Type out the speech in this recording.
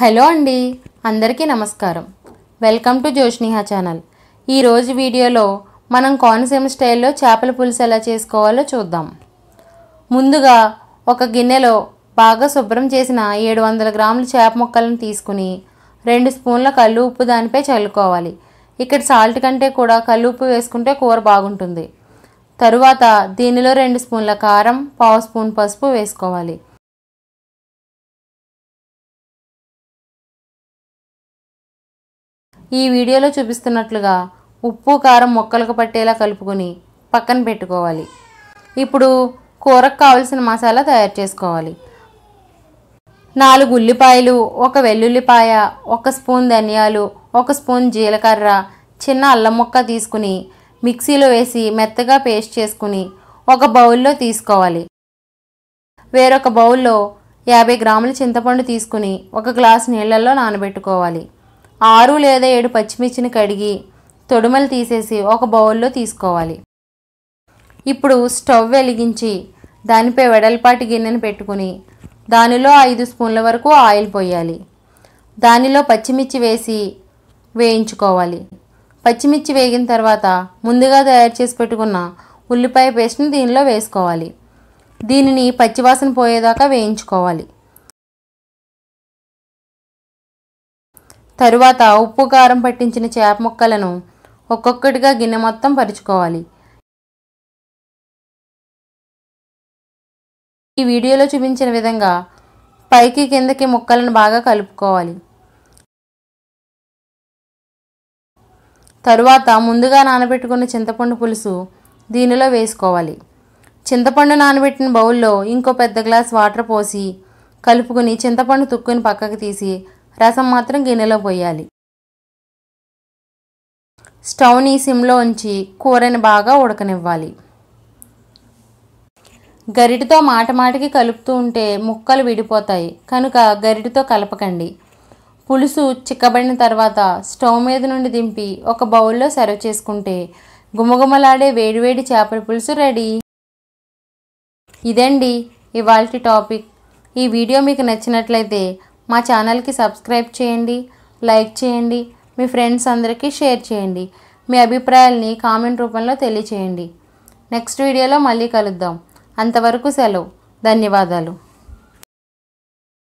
hello అండి అందరికీ నమస్కారం వెల్కమ్ టు జోష్నిహా ఛానల్ ఈరోజు వీడియోలో మనం కోనసీమ స్టైల్లో చేపల పులుసు ఎలా చేసుకోవాలో చూద్దాం ముందుగా ఒక గిన్నెలో బాగా శుభ్రం చేసిన ఏడు వందల గ్రాముల చేప ముక్కలను తీసుకుని రెండు స్పూన్ల కళ్ళు ఉప్పు దానిపై చల్లుకోవాలి ఇక్కడ సాల్ట్ కంటే కూడా కళ్ళు ఉప్పు వేసుకుంటే కూర బాగుంటుంది తరువాత దీనిలో రెండు స్పూన్ల కారం పావు స్పూన్ పసుపు వేసుకోవాలి ఈ వీడియోలో చూపిస్తున్నట్లుగా ఉప్పు కారం మొక్కలకు పట్టేలా కలుపుకొని పక్కన పెట్టుకోవాలి ఇప్పుడు కూరకు కావలసిన మసాలా తయారు చేసుకోవాలి నాలుగు ఉల్లిపాయలు ఒక వెల్లుల్లిపాయ ఒక స్పూన్ ధనియాలు ఒక స్పూన్ జీలకర్ర చిన్న అల్లం ముక్క తీసుకుని మిక్సీలో వేసి మెత్తగా పేస్ట్ చేసుకుని ఒక బౌల్లో తీసుకోవాలి వేరొక బౌల్లో యాభై గ్రాముల చింతపండు తీసుకుని ఒక గ్లాసు నీళ్ళల్లో నానబెట్టుకోవాలి ఆరు లేదా ఏడు పచ్చిమిర్చిని కడిగి తొడుమలు తీసేసి ఒక బౌల్లో తీసుకోవాలి ఇప్పుడు స్టవ్ వెలిగించి దానిపై వెడల్పాటి గిన్నెను పెట్టుకుని దానిలో ఐదు స్పూన్ల వరకు ఆయిల్ పోయాలి దానిలో పచ్చిమిర్చి వేసి వేయించుకోవాలి పచ్చిమిర్చి వేగిన తర్వాత ముందుగా తయారు చేసి పెట్టుకున్న ఉల్లిపాయ పేస్ట్ని దీనిలో వేసుకోవాలి దీనిని పచ్చివాసన పోయేదాకా వేయించుకోవాలి తరువాత ఉప్పు కారం పట్టించిన చేప ముక్కలను ఒక్కొక్కటిగా గిన్నె మొత్తం పరుచుకోవాలి ఈ వీడియోలో చూపించిన విధంగా పైకి కిందకి ముక్కలను బాగా కలుపుకోవాలి తరువాత ముందుగా నానబెట్టుకున్న చింతపండు పులుసు దీనిలో వేసుకోవాలి చింతపండు నానబెట్టిన బౌల్లో ఇంకో పెద్ద గ్లాస్ వాటర్ పోసి కలుపుకుని చింతపండు తుక్కుని పక్కకు తీసి రసం మాత్రం గిన్నెలో పోయాలి స్టవ్ని సిమ్లో ఉంచి కూరని బాగా ఉడకనివ్వాలి గరిటితో మాట మాటికి కలుపుతూ ఉంటే ముక్కలు విడిపోతాయి కనుక గరిటితో కలపకండి పులుసు చిక్కబడిన తర్వాత స్టవ్ మీద నుండి దింపి ఒక బౌల్లో సర్వ్ చేసుకుంటే గుమగుమలాడే వేడివేడి చేపల పులుసు రెడీ ఇదండి ఇవాళ టాపిక్ ఈ వీడియో మీకు నచ్చినట్లయితే మా ఛానల్కి సబ్స్క్రైబ్ చేయండి లైక్ చేయండి మీ ఫ్రెండ్స్ అందరికీ షేర్ చేయండి మీ అభిప్రాయాల్ని కామెంట్ రూపంలో తెలియచేయండి నెక్స్ట్ వీడియోలో మళ్ళీ కలుద్దాం అంతవరకు సెలవు ధన్యవాదాలు